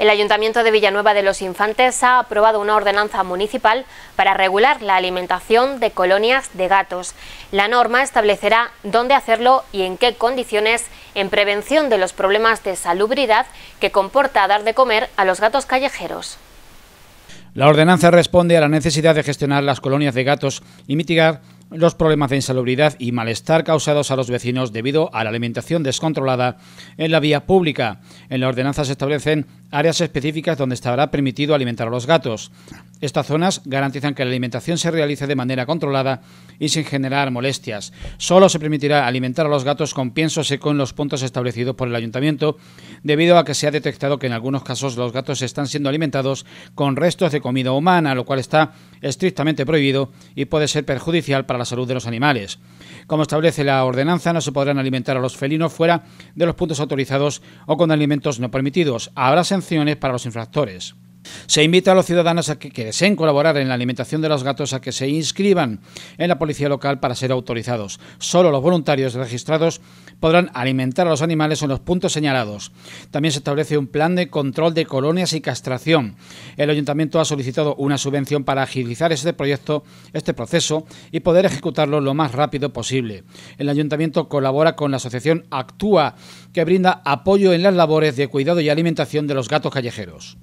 El Ayuntamiento de Villanueva de los Infantes ha aprobado una ordenanza municipal para regular la alimentación de colonias de gatos. La norma establecerá dónde hacerlo y en qué condiciones en prevención de los problemas de salubridad que comporta dar de comer a los gatos callejeros. La ordenanza responde a la necesidad de gestionar las colonias de gatos y mitigar los problemas de insalubridad y malestar causados a los vecinos debido a la alimentación descontrolada en la vía pública. En la ordenanza se establecen áreas específicas donde estará permitido alimentar a los gatos. Estas zonas garantizan que la alimentación se realice de manera controlada y sin generar molestias. Solo se permitirá alimentar a los gatos con pienso seco en los puntos establecidos por el ayuntamiento, debido a que se ha detectado que en algunos casos los gatos están siendo alimentados con restos de comida humana, lo cual está estrictamente prohibido y puede ser perjudicial para la salud de los animales. Como establece la ordenanza, no se podrán alimentar a los felinos fuera de los puntos autorizados o con alimentos no permitidos. Habrá sanciones para los infractores. Se invita a los ciudadanos a que, deseen colaborar en la alimentación de los gatos a que se inscriban en la policía local para ser autorizados. Solo los voluntarios registrados podrán alimentar a los animales en los puntos señalados. También se establece un plan de control de colonias y castración. El ayuntamiento ha solicitado una subvención para agilizar este proyecto, este proceso y poder ejecutarlo lo más rápido posible. El ayuntamiento colabora con la asociación Actúa, que brinda apoyo en las labores de cuidado y alimentación de los gatos callejeros.